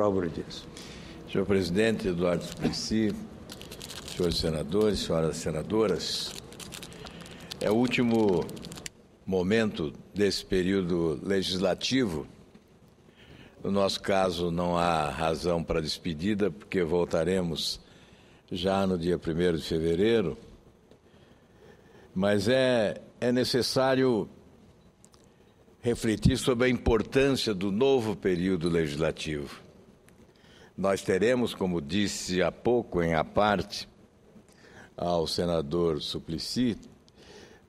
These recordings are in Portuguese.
Álvaro Dias. Senhor presidente Eduardo Suplicy, senhores senadores, senhoras senadoras, é o último momento desse período legislativo. No nosso caso, não há razão para despedida, porque voltaremos já no dia 1 de fevereiro. Mas é, é necessário refletir sobre a importância do novo período legislativo. Nós teremos, como disse há pouco em a parte ao senador Suplicy,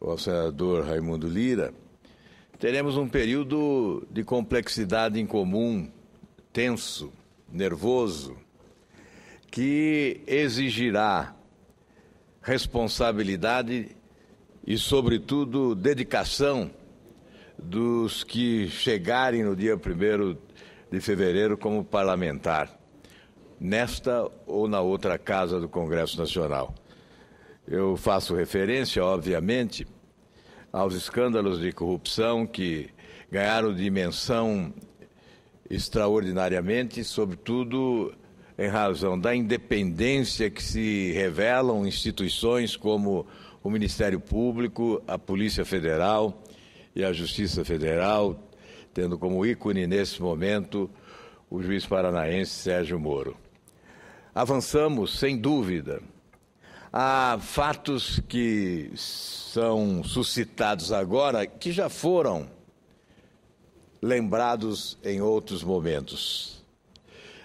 ao senador Raimundo Lira, teremos um período de complexidade incomum, tenso, nervoso, que exigirá responsabilidade e, sobretudo, dedicação dos que chegarem no dia 1 de fevereiro como parlamentar nesta ou na outra casa do Congresso Nacional. Eu faço referência, obviamente, aos escândalos de corrupção que ganharam dimensão extraordinariamente, sobretudo em razão da independência que se revelam instituições como o Ministério Público, a Polícia Federal e a Justiça Federal, tendo como ícone nesse momento o juiz paranaense Sérgio Moro avançamos, sem dúvida. Há fatos que são suscitados agora que já foram lembrados em outros momentos.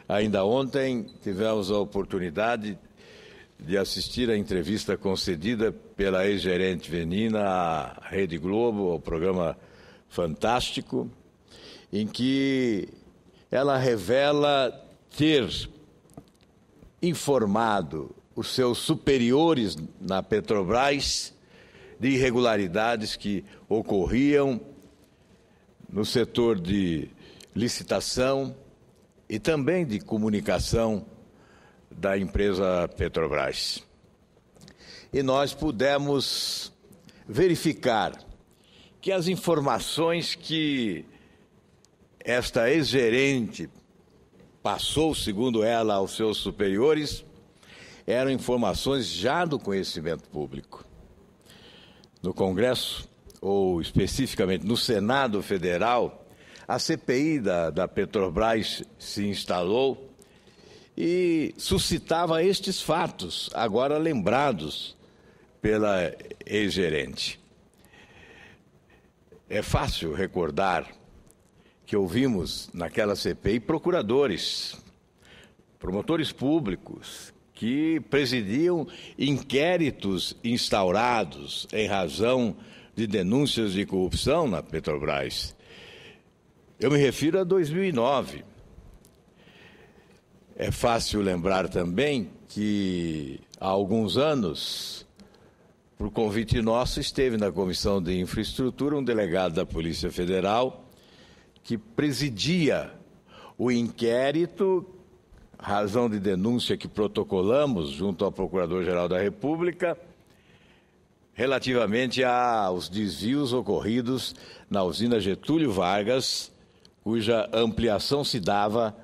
Ainda ontem tivemos a oportunidade de assistir à entrevista concedida pela ex-gerente Venina à Rede Globo, ao programa Fantástico, em que ela revela ter informado os seus superiores na Petrobras de irregularidades que ocorriam no setor de licitação e também de comunicação da empresa Petrobras. E nós pudemos verificar que as informações que esta ex-gerente passou, segundo ela, aos seus superiores, eram informações já do conhecimento público. No Congresso, ou especificamente no Senado Federal, a CPI da, da Petrobras se instalou e suscitava estes fatos, agora lembrados pela ex-gerente. É fácil recordar que ouvimos naquela CPI procuradores, promotores públicos que presidiam inquéritos instaurados em razão de denúncias de corrupção na Petrobras. Eu me refiro a 2009. É fácil lembrar também que há alguns anos, por convite nosso, esteve na Comissão de Infraestrutura um delegado da Polícia Federal que presidia o inquérito, razão de denúncia que protocolamos junto ao Procurador-Geral da República, relativamente aos desvios ocorridos na usina Getúlio Vargas, cuja ampliação se dava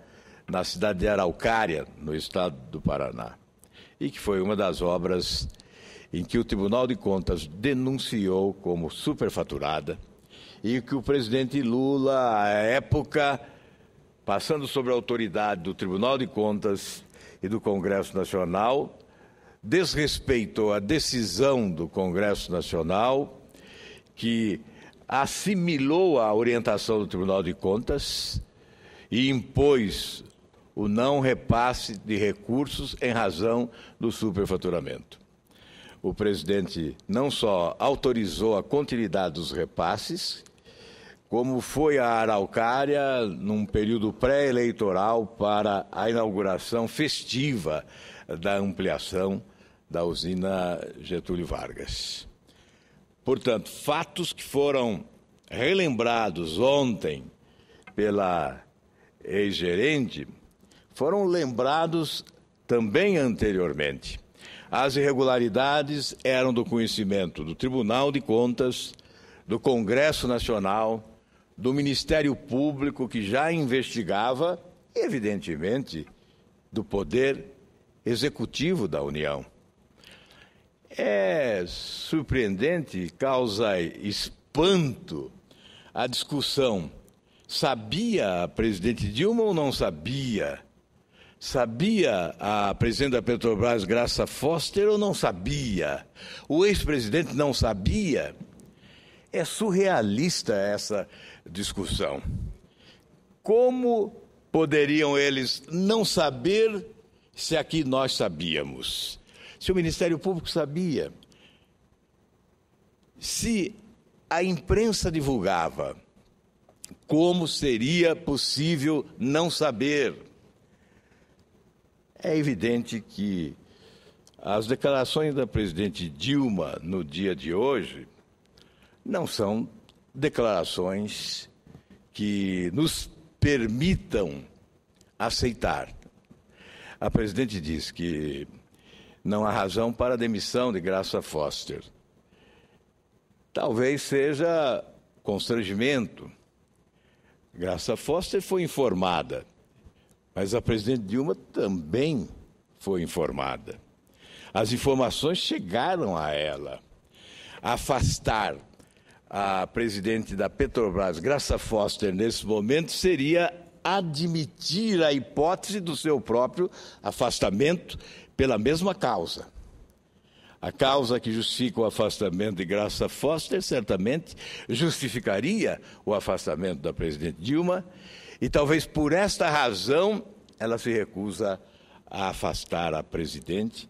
na cidade de Araucária, no estado do Paraná, e que foi uma das obras em que o Tribunal de Contas denunciou como superfaturada e que o presidente Lula, à época, passando sobre a autoridade do Tribunal de Contas e do Congresso Nacional, desrespeitou a decisão do Congresso Nacional, que assimilou a orientação do Tribunal de Contas e impôs o não repasse de recursos em razão do superfaturamento. O presidente não só autorizou a continuidade dos repasses, como foi a Araucária num período pré-eleitoral para a inauguração festiva da ampliação da usina Getúlio Vargas. Portanto, fatos que foram relembrados ontem pela ex-gerente foram lembrados também anteriormente. As irregularidades eram do conhecimento do Tribunal de Contas, do Congresso Nacional do Ministério Público que já investigava, evidentemente, do Poder Executivo da União. É surpreendente, causa espanto a discussão. Sabia a presidente Dilma ou não sabia? Sabia a presidente da Petrobras, Graça Foster, ou não sabia? O ex-presidente não sabia? É surrealista essa, discussão. Como poderiam eles não saber se aqui nós sabíamos? Se o Ministério Público sabia, se a imprensa divulgava, como seria possível não saber? É evidente que as declarações da presidente Dilma no dia de hoje não são declarações que nos permitam aceitar. A presidente diz que não há razão para a demissão de Graça Foster. Talvez seja constrangimento. Graça Foster foi informada, mas a presidente Dilma também foi informada. As informações chegaram a ela. Afastar a presidente da Petrobras, Graça Foster, nesse momento, seria admitir a hipótese do seu próprio afastamento pela mesma causa. A causa que justifica o afastamento de Graça Foster certamente justificaria o afastamento da presidente Dilma, e talvez por esta razão ela se recusa a afastar a presidente,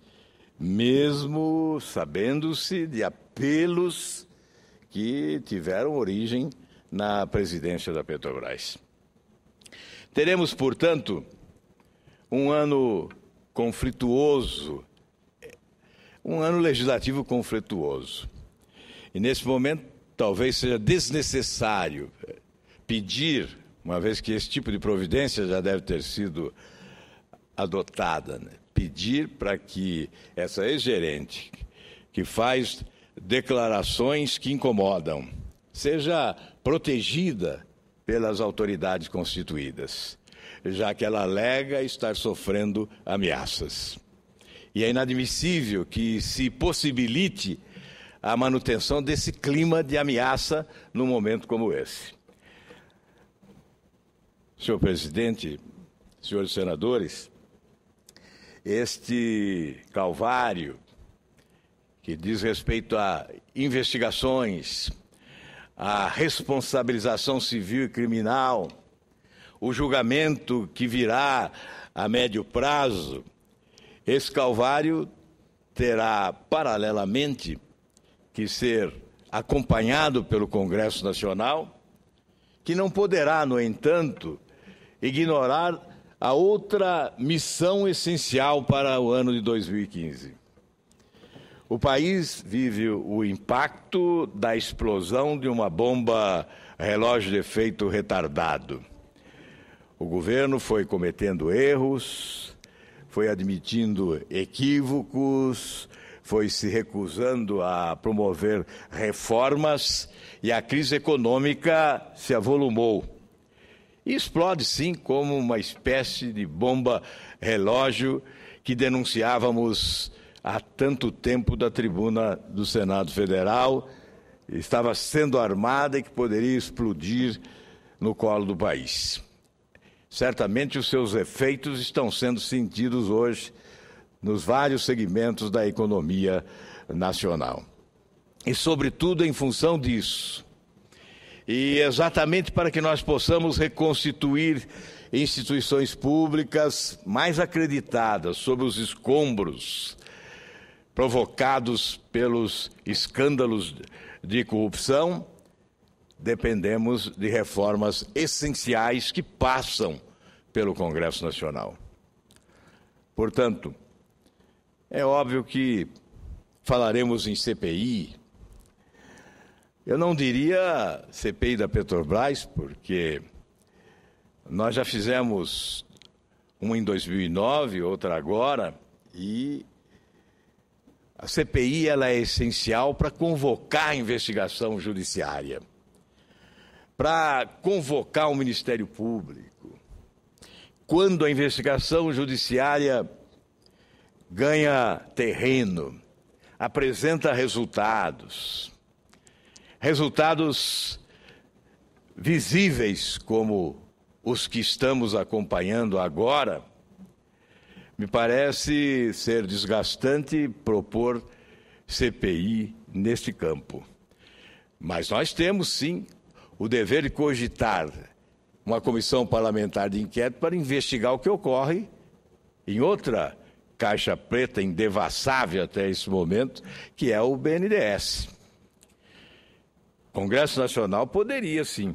mesmo sabendo-se de apelos que tiveram origem na presidência da Petrobras. Teremos, portanto, um ano conflituoso, um ano legislativo conflituoso. E nesse momento, talvez seja desnecessário pedir, uma vez que esse tipo de providência já deve ter sido adotada, né? pedir para que essa ex-gerente que faz declarações que incomodam. Seja protegida pelas autoridades constituídas, já que ela alega estar sofrendo ameaças. E é inadmissível que se possibilite a manutenção desse clima de ameaça num momento como esse. Senhor presidente, senhores senadores, este calvário que diz respeito a investigações, a responsabilização civil e criminal, o julgamento que virá a médio prazo, esse calvário terá paralelamente que ser acompanhado pelo Congresso Nacional, que não poderá, no entanto, ignorar a outra missão essencial para o ano de 2015 o país vive o impacto da explosão de uma bomba relógio de efeito retardado. O governo foi cometendo erros, foi admitindo equívocos, foi se recusando a promover reformas e a crise econômica se avolumou. E explode, sim, como uma espécie de bomba relógio que denunciávamos há tanto tempo da tribuna do Senado Federal, estava sendo armada e que poderia explodir no colo do país. Certamente os seus efeitos estão sendo sentidos hoje nos vários segmentos da economia nacional. E, sobretudo, em função disso, e exatamente para que nós possamos reconstituir instituições públicas mais acreditadas sobre os escombros provocados pelos escândalos de corrupção, dependemos de reformas essenciais que passam pelo Congresso Nacional. Portanto, é óbvio que falaremos em CPI. Eu não diria CPI da Petrobras, porque nós já fizemos uma em 2009, outra agora, e a CPI ela é essencial para convocar a investigação judiciária, para convocar o Ministério Público. Quando a investigação judiciária ganha terreno, apresenta resultados, resultados visíveis como os que estamos acompanhando agora me parece ser desgastante propor CPI neste campo. Mas nós temos, sim, o dever de cogitar uma comissão parlamentar de inquérito para investigar o que ocorre em outra caixa preta indevassável até esse momento, que é o BNDES. O Congresso Nacional poderia, sim,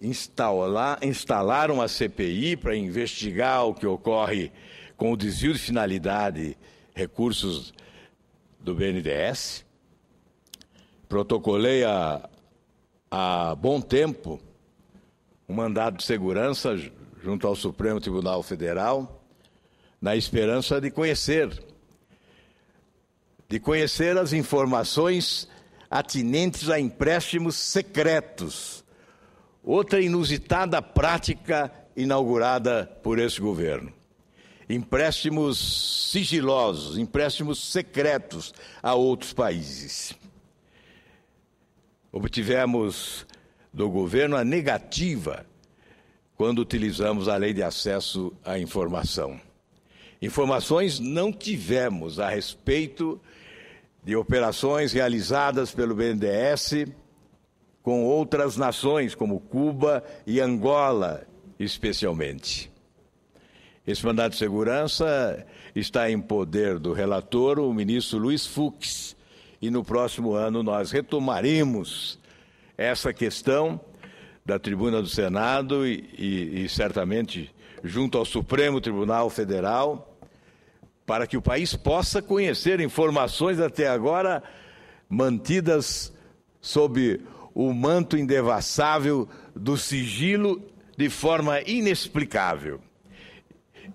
instalar, instalar uma CPI para investigar o que ocorre com o desvio de finalidade, recursos do BNDES. Protocolei há, há bom tempo um mandado de segurança junto ao Supremo Tribunal Federal, na esperança de conhecer, de conhecer as informações atinentes a empréstimos secretos Outra inusitada prática inaugurada por esse governo. Empréstimos sigilosos, empréstimos secretos a outros países. Obtivemos do governo a negativa quando utilizamos a lei de acesso à informação. Informações não tivemos a respeito de operações realizadas pelo BNDES com outras nações, como Cuba e Angola, especialmente. Esse mandato de segurança está em poder do relator, o ministro Luiz Fux, e no próximo ano nós retomaremos essa questão da tribuna do Senado e, e, e certamente junto ao Supremo Tribunal Federal, para que o país possa conhecer informações até agora mantidas sob o manto indevassável do sigilo de forma inexplicável.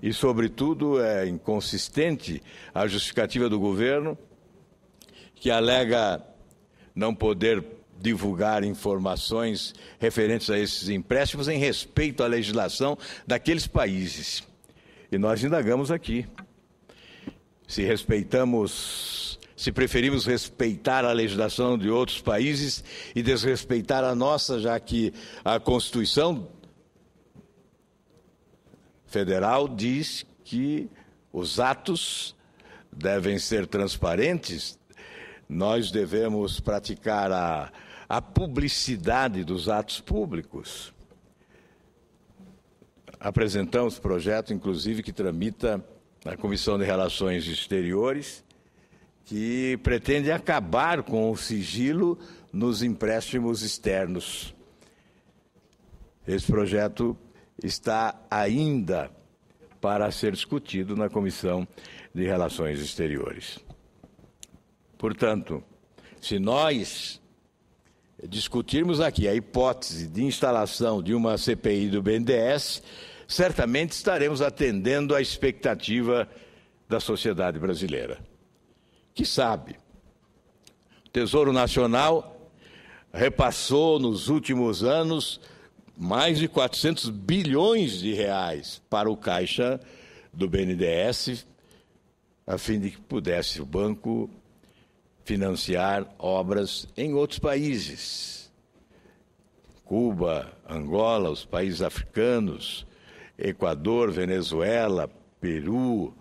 E, sobretudo, é inconsistente a justificativa do governo, que alega não poder divulgar informações referentes a esses empréstimos em respeito à legislação daqueles países. E nós indagamos aqui se respeitamos se preferimos respeitar a legislação de outros países e desrespeitar a nossa, já que a Constituição Federal diz que os atos devem ser transparentes, nós devemos praticar a, a publicidade dos atos públicos. Apresentamos projeto, inclusive, que tramita na Comissão de Relações Exteriores que pretende acabar com o sigilo nos empréstimos externos. Esse projeto está ainda para ser discutido na Comissão de Relações Exteriores. Portanto, se nós discutirmos aqui a hipótese de instalação de uma CPI do BNDES, certamente estaremos atendendo à expectativa da sociedade brasileira que sabe. O Tesouro Nacional repassou nos últimos anos mais de 400 bilhões de reais para o caixa do BNDES, a fim de que pudesse o banco financiar obras em outros países. Cuba, Angola, os países africanos, Equador, Venezuela, Peru,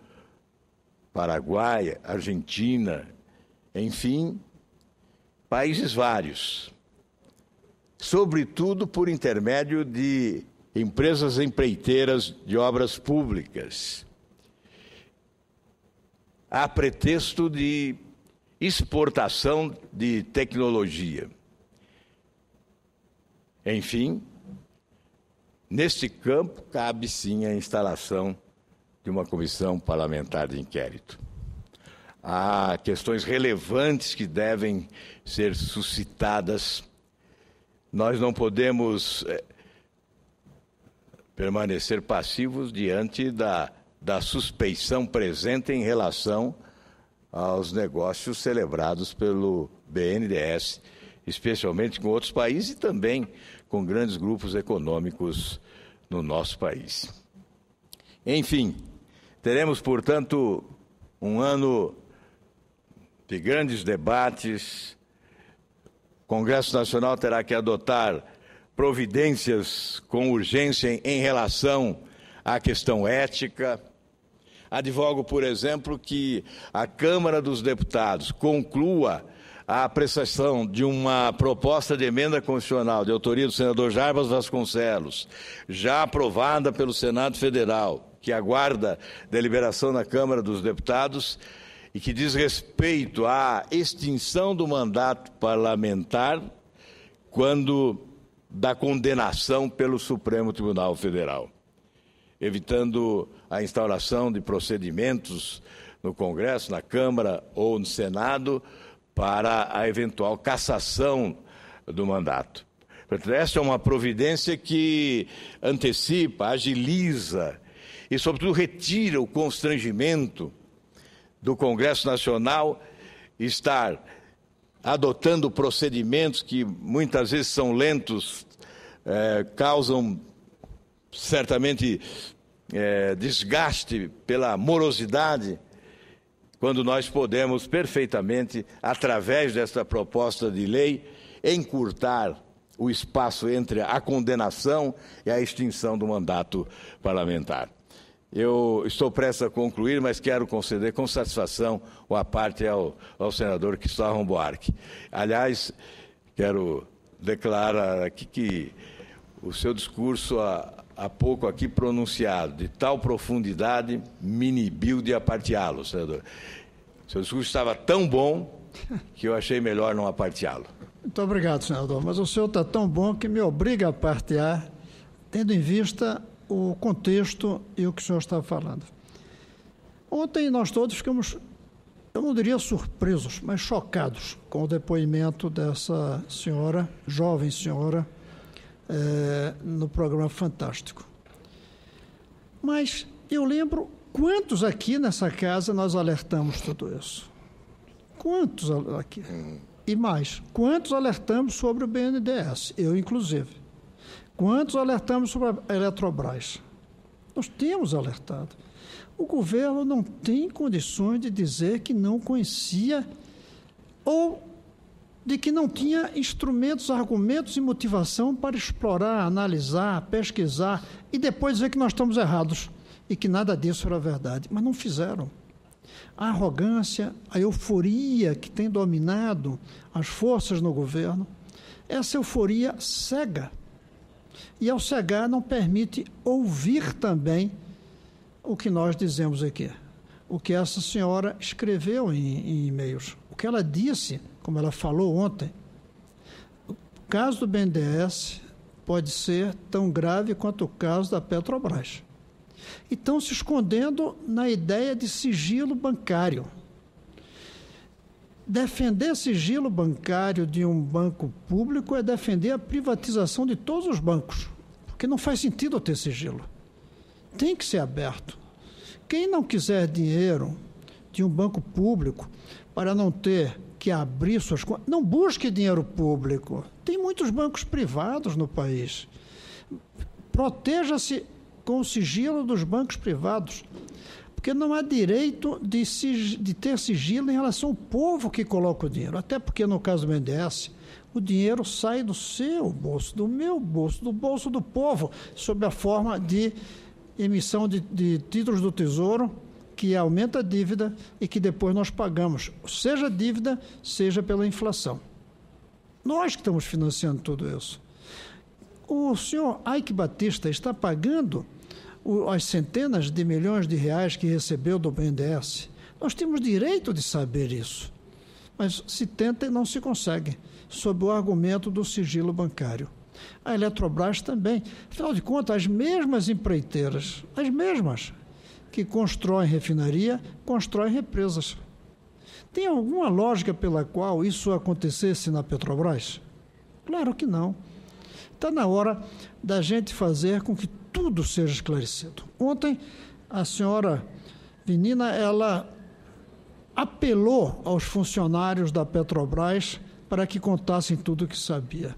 Paraguai, Argentina, enfim, países vários, sobretudo por intermédio de empresas empreiteiras de obras públicas, a pretexto de exportação de tecnologia. Enfim, neste campo cabe sim a instalação de uma comissão parlamentar de inquérito. Há questões relevantes que devem ser suscitadas. Nós não podemos eh, permanecer passivos diante da, da suspeição presente em relação aos negócios celebrados pelo BNDES, especialmente com outros países e também com grandes grupos econômicos no nosso país. Enfim, Teremos, portanto, um ano de grandes debates. O Congresso Nacional terá que adotar providências com urgência em relação à questão ética. Advogo, por exemplo, que a Câmara dos Deputados conclua a apreciação de uma proposta de emenda constitucional de autoria do senador Jarbas Vasconcelos, já aprovada pelo Senado Federal que aguarda deliberação na Câmara dos Deputados e que diz respeito à extinção do mandato parlamentar quando da condenação pelo Supremo Tribunal Federal, evitando a instauração de procedimentos no Congresso, na Câmara ou no Senado para a eventual cassação do mandato. Essa é uma providência que antecipa, agiliza e, sobretudo, retira o constrangimento do Congresso Nacional estar adotando procedimentos que muitas vezes são lentos, eh, causam certamente eh, desgaste pela morosidade, quando nós podemos perfeitamente, através desta proposta de lei, encurtar o espaço entre a condenação e a extinção do mandato parlamentar. Eu estou prestes a concluir, mas quero conceder com satisfação uma parte ao, ao senador Cristóvão Buarque. Aliás, quero declarar aqui que o seu discurso há, há pouco aqui pronunciado, de tal profundidade, minibiu de aparteá-lo, senador. O seu discurso estava tão bom que eu achei melhor não aparteá-lo. Muito obrigado, senador. Mas o senhor está tão bom que me obriga a partear, tendo em vista o contexto e o que o senhor estava falando. Ontem nós todos ficamos, eu não diria surpresos, mas chocados com o depoimento dessa senhora, jovem senhora, é, no programa Fantástico. Mas eu lembro quantos aqui nessa casa nós alertamos tudo isso? Quantos aqui? Hum. E mais, quantos alertamos sobre o BNDES? Eu, inclusive. Quantos alertamos sobre a Eletrobras? Nós temos alertado. O governo não tem condições de dizer que não conhecia ou de que não tinha instrumentos, argumentos e motivação para explorar, analisar, pesquisar e depois dizer que nós estamos errados e que nada disso era verdade. Mas não fizeram. A arrogância, a euforia que tem dominado as forças no governo, essa euforia cega e ao cegar não permite ouvir também o que nós dizemos aqui, o que essa senhora escreveu em, em e-mails, o que ela disse, como ela falou ontem. O caso do BNDES pode ser tão grave quanto o caso da Petrobras. E estão se escondendo na ideia de sigilo bancário. Defender sigilo bancário de um banco público é defender a privatização de todos os bancos. Porque não faz sentido ter sigilo. Tem que ser aberto. Quem não quiser dinheiro de um banco público para não ter que abrir suas contas, não busque dinheiro público. Tem muitos bancos privados no país. Proteja-se com o sigilo dos bancos privados porque não há direito de, sig de ter sigilo em relação ao povo que coloca o dinheiro. Até porque, no caso do BNDES, o dinheiro sai do seu bolso, do meu bolso, do bolso do povo, sob a forma de emissão de, de títulos do Tesouro, que aumenta a dívida e que depois nós pagamos, seja dívida, seja pela inflação. Nós que estamos financiando tudo isso. O senhor Ike Batista está pagando as centenas de milhões de reais que recebeu do BNDES. Nós temos direito de saber isso. Mas se tenta e não se consegue sob o argumento do sigilo bancário. A Eletrobras também. Afinal de contas, as mesmas empreiteiras, as mesmas que constroem refinaria, constroem represas. Tem alguma lógica pela qual isso acontecesse na Petrobras? Claro que não. Está na hora da gente fazer com que tudo seja esclarecido. Ontem, a senhora Menina, ela apelou aos funcionários da Petrobras para que contassem tudo o que sabia.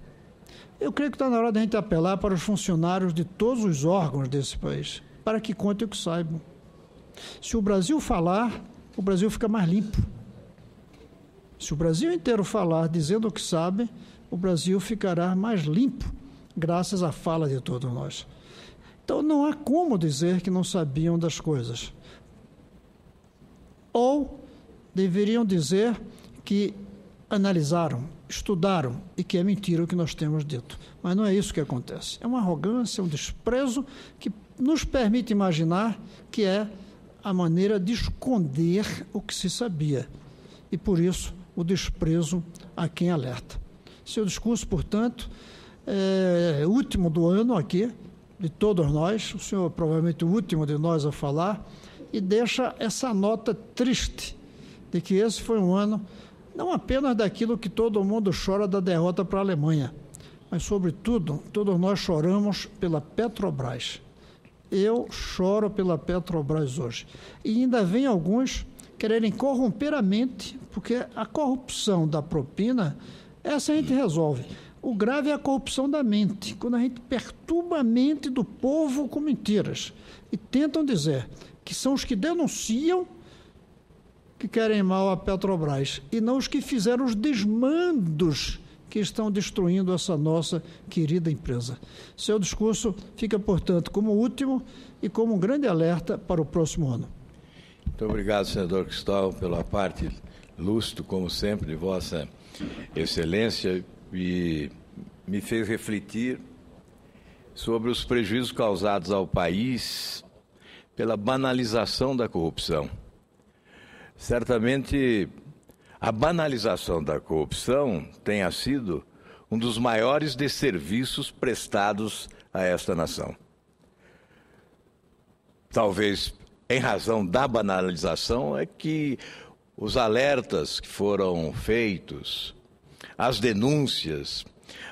Eu creio que está na hora de a gente apelar para os funcionários de todos os órgãos desse país, para que contem o que saibam. Se o Brasil falar, o Brasil fica mais limpo. Se o Brasil inteiro falar dizendo o que sabe, o Brasil ficará mais limpo, graças à fala de todos nós. Então não há como dizer que não sabiam das coisas. Ou deveriam dizer que analisaram, estudaram e que é mentira o que nós temos dito. Mas não é isso que acontece. É uma arrogância, um desprezo que nos permite imaginar que é a maneira de esconder o que se sabia. E por isso o desprezo a quem alerta. Seu discurso, portanto, é último do ano aqui, de todos nós, o senhor é provavelmente o último de nós a falar, e deixa essa nota triste de que esse foi um ano não apenas daquilo que todo mundo chora da derrota para a Alemanha, mas, sobretudo, todos nós choramos pela Petrobras. Eu choro pela Petrobras hoje. E ainda vem alguns quererem corromper a mente, porque a corrupção da propina, essa a gente resolve. O grave é a corrupção da mente, quando a gente perturba a mente do povo com mentiras. E tentam dizer que são os que denunciam que querem mal à Petrobras e não os que fizeram os desmandos que estão destruindo essa nossa querida empresa. Seu discurso fica, portanto, como último e como um grande alerta para o próximo ano. Muito obrigado, senador Cristóvão, pela parte lustro, como sempre, de Vossa Excelência, e me fez refletir sobre os prejuízos causados ao país pela banalização da corrupção. Certamente, a banalização da corrupção tenha sido um dos maiores desserviços prestados a esta nação. Talvez em razão da banalização é que os alertas que foram feitos, as denúncias,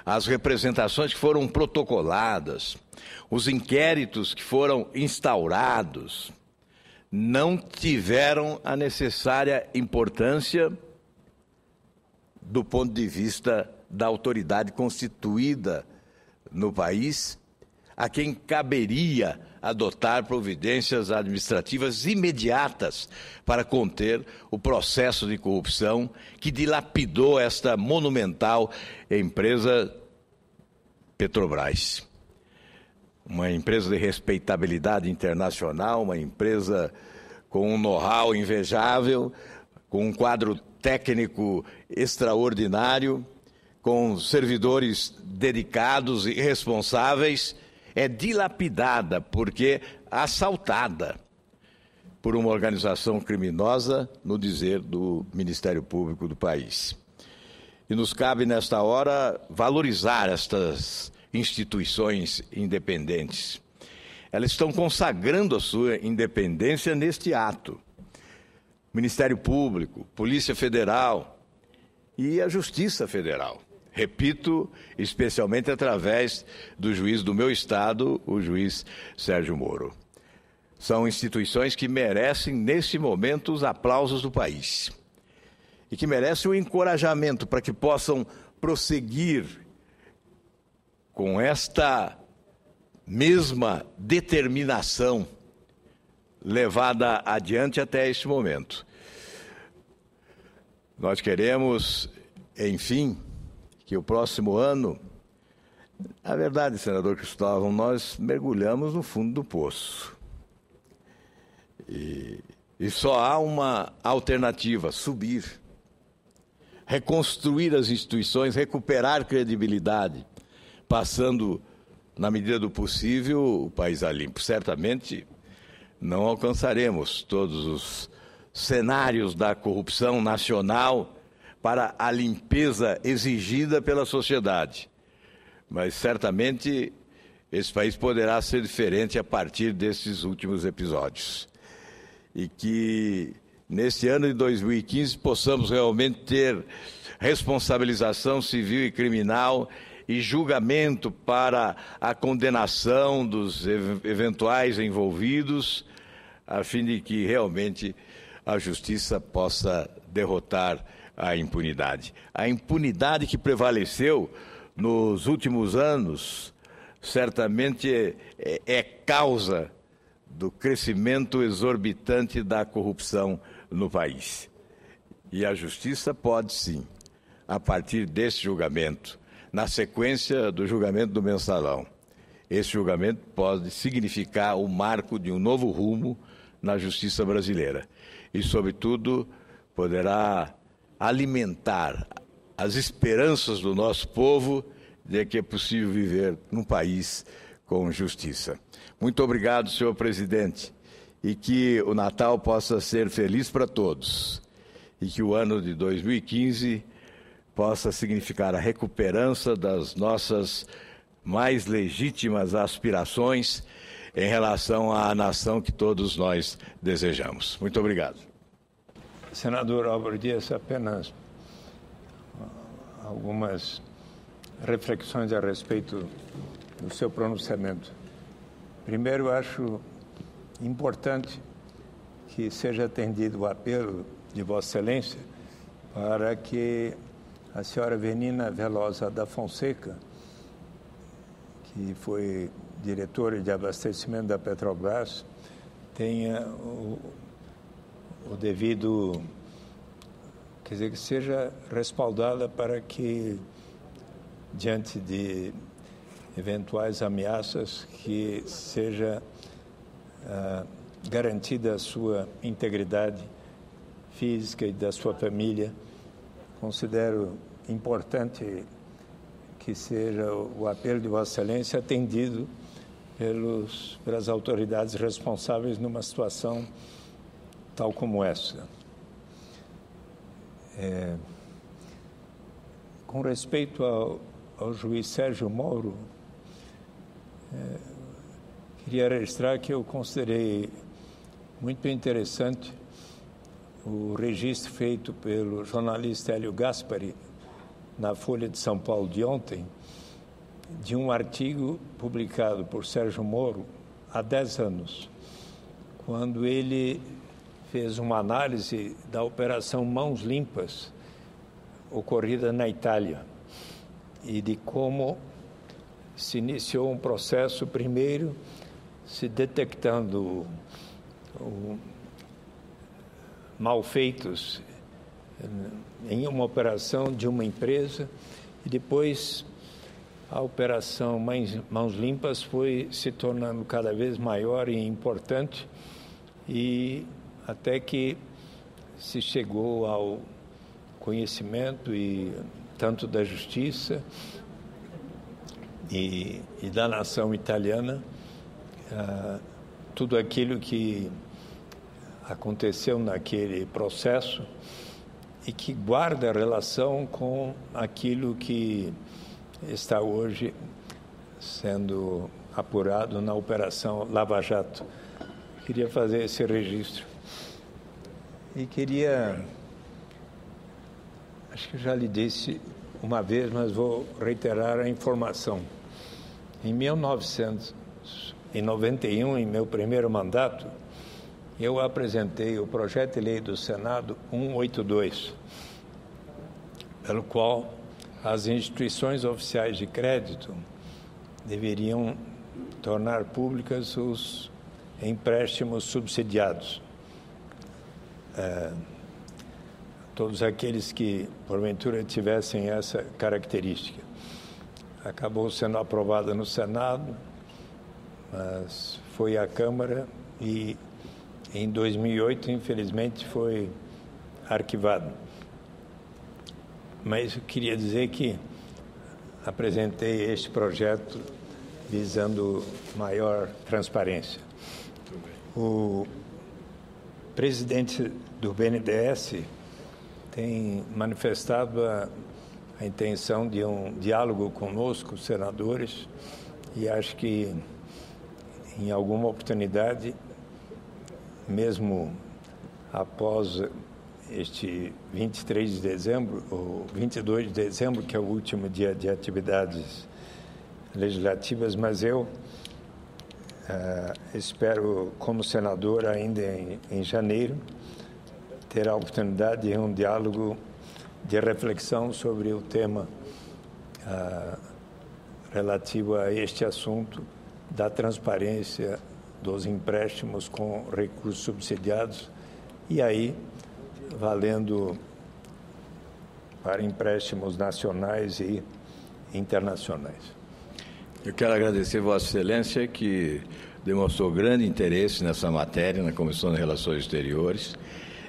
as representações que foram protocoladas, os inquéritos que foram instaurados, não tiveram a necessária importância do ponto de vista da autoridade constituída no país, a quem caberia adotar providências administrativas imediatas para conter o processo de corrupção que dilapidou esta monumental empresa Petrobras uma empresa de respeitabilidade internacional, uma empresa com um know-how invejável, com um quadro técnico extraordinário, com servidores dedicados e responsáveis, é dilapidada porque assaltada por uma organização criminosa, no dizer do Ministério Público do país. E nos cabe, nesta hora, valorizar estas instituições independentes. Elas estão consagrando a sua independência neste ato. Ministério Público, Polícia Federal e a Justiça Federal. Repito, especialmente através do juiz do meu estado, o juiz Sérgio Moro. São instituições que merecem, nesse momento, os aplausos do país e que merecem o encorajamento para que possam prosseguir com esta mesma determinação levada adiante até este momento. Nós queremos, enfim, que o próximo ano. a verdade, senador Cristóvão, nós mergulhamos no fundo do poço. E, e só há uma alternativa: subir, reconstruir as instituições, recuperar credibilidade passando, na medida do possível, o país a limpo. Certamente não alcançaremos todos os cenários da corrupção nacional para a limpeza exigida pela sociedade. Mas certamente esse país poderá ser diferente a partir desses últimos episódios. E que neste ano de 2015 possamos realmente ter responsabilização civil e criminal e julgamento para a condenação dos eventuais envolvidos, a fim de que realmente a justiça possa derrotar a impunidade. A impunidade que prevaleceu nos últimos anos certamente é, é causa do crescimento exorbitante da corrupção no país. E a justiça pode sim, a partir desse julgamento, na sequência do julgamento do mensalão. Esse julgamento pode significar o marco de um novo rumo na justiça brasileira e, sobretudo, poderá alimentar as esperanças do nosso povo de que é possível viver num país com justiça. Muito obrigado, senhor presidente, e que o Natal possa ser feliz para todos e que o ano de 2015 possa significar a recuperança das nossas mais legítimas aspirações em relação à nação que todos nós desejamos. Muito obrigado. Senador Álvaro Dias, apenas ah, algumas reflexões a respeito do seu pronunciamento. Primeiro, acho importante que seja atendido o apelo de Vossa Excelência para que a senhora Venina Velosa da Fonseca, que foi diretora de abastecimento da Petrobras, tenha o, o devido, quer dizer, que seja respaldada para que, diante de eventuais ameaças, que seja ah, garantida a sua integridade física e da sua família considero importante que seja o apelo de Vossa Excelência atendido pelos, pelas autoridades responsáveis numa situação tal como essa. É, com respeito ao, ao, juiz Sérgio Moro, é, queria registrar que eu considerei muito interessante o registro feito pelo jornalista Hélio Gaspari na Folha de São Paulo de ontem, de um artigo publicado por Sérgio Moro há 10 anos, quando ele fez uma análise da operação Mãos Limpas ocorrida na Itália e de como se iniciou um processo primeiro se detectando mal feitos em uma operação de uma empresa e depois a operação Mãos Limpas foi se tornando cada vez maior e importante e até que se chegou ao conhecimento e tanto da justiça e, e da nação italiana uh, tudo aquilo que aconteceu naquele processo e que guarda relação com aquilo que está hoje sendo apurado na Operação Lava Jato. Queria fazer esse registro. E queria. Acho que já lhe disse uma vez, mas vou reiterar a informação. Em 1991, em meu primeiro mandato, eu apresentei o projeto de lei do Senado 182, pelo qual as instituições oficiais de crédito deveriam tornar públicas os empréstimos subsidiados. É, todos aqueles que, porventura, tivessem essa característica. Acabou sendo aprovada no Senado, mas foi à Câmara e em 2008, infelizmente, foi arquivado. Mas eu queria dizer que apresentei este projeto visando maior transparência. O presidente do BNDES tem manifestado a, a intenção de um diálogo conosco, senadores, e acho que em alguma oportunidade mesmo após este 23 de dezembro, ou 22 de dezembro, que é o último dia de atividades legislativas, mas eu eh, espero, como senador, ainda em, em janeiro, ter a oportunidade de um diálogo de reflexão sobre o tema ah, relativo a este assunto da transparência dos empréstimos com recursos subsidiados, e aí valendo para empréstimos nacionais e internacionais. Eu quero agradecer Vossa Excelência que demonstrou grande interesse nessa matéria na Comissão de Relações Exteriores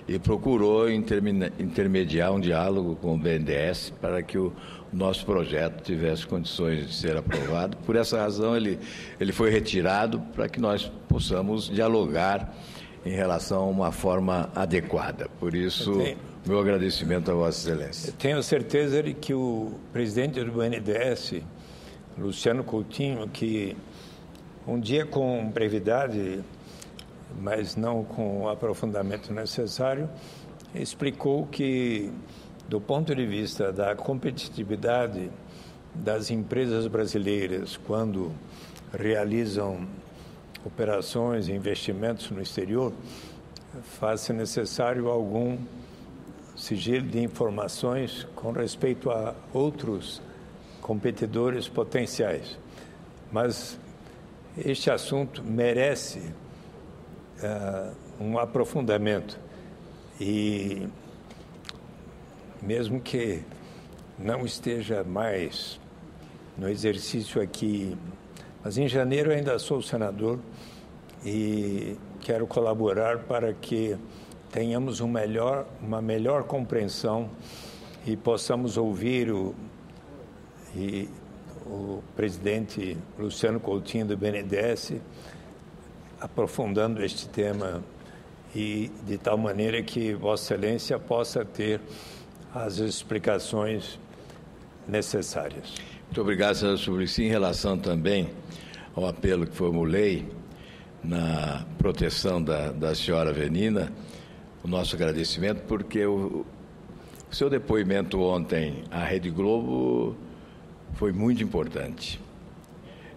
e procurou intermediar um diálogo com o BNDES para que o nosso projeto tivesse condições de ser aprovado. Por essa razão, ele, ele foi retirado para que nós possamos dialogar em relação a uma forma adequada. Por isso, tenho, meu agradecimento a Vossa Excelência. tenho certeza de que o presidente do BNDES, Luciano Coutinho, que um dia com brevidade mas não com o aprofundamento necessário, explicou que, do ponto de vista da competitividade das empresas brasileiras, quando realizam operações e investimentos no exterior, faz-se necessário algum sigilo de informações com respeito a outros competidores potenciais. Mas este assunto merece uh, um aprofundamento. E mesmo que não esteja mais no exercício aqui, mas em janeiro ainda sou senador e quero colaborar para que tenhamos um melhor, uma melhor compreensão e possamos ouvir o, e, o presidente Luciano Coutinho do BNDES aprofundando este tema e de tal maneira que Vossa Excelência possa ter as explicações necessárias. Muito obrigado, senador Suplicy. Em relação também ao apelo que formulei na proteção da, da senhora Venina, o nosso agradecimento, porque o, o seu depoimento ontem à Rede Globo foi muito importante.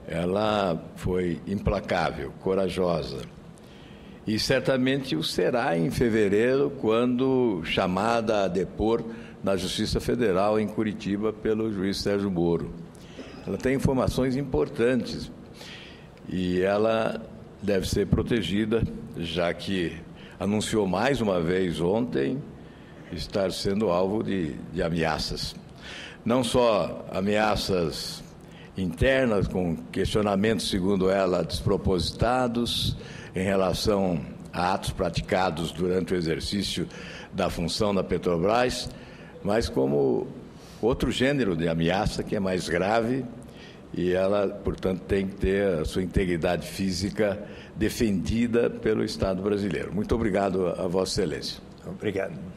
Ela foi implacável, corajosa. E certamente o será em fevereiro, quando chamada a depor na Justiça Federal em Curitiba pelo juiz Sérgio Moro. Ela tem informações importantes e ela deve ser protegida, já que anunciou mais uma vez ontem estar sendo alvo de, de ameaças. Não só ameaças internas com questionamentos, segundo ela, despropositados em relação a atos praticados durante o exercício da função da Petrobras, mas como outro gênero de ameaça que é mais grave e ela, portanto, tem que ter a sua integridade física defendida pelo Estado brasileiro. Muito obrigado a Vossa Excelência. Obrigado.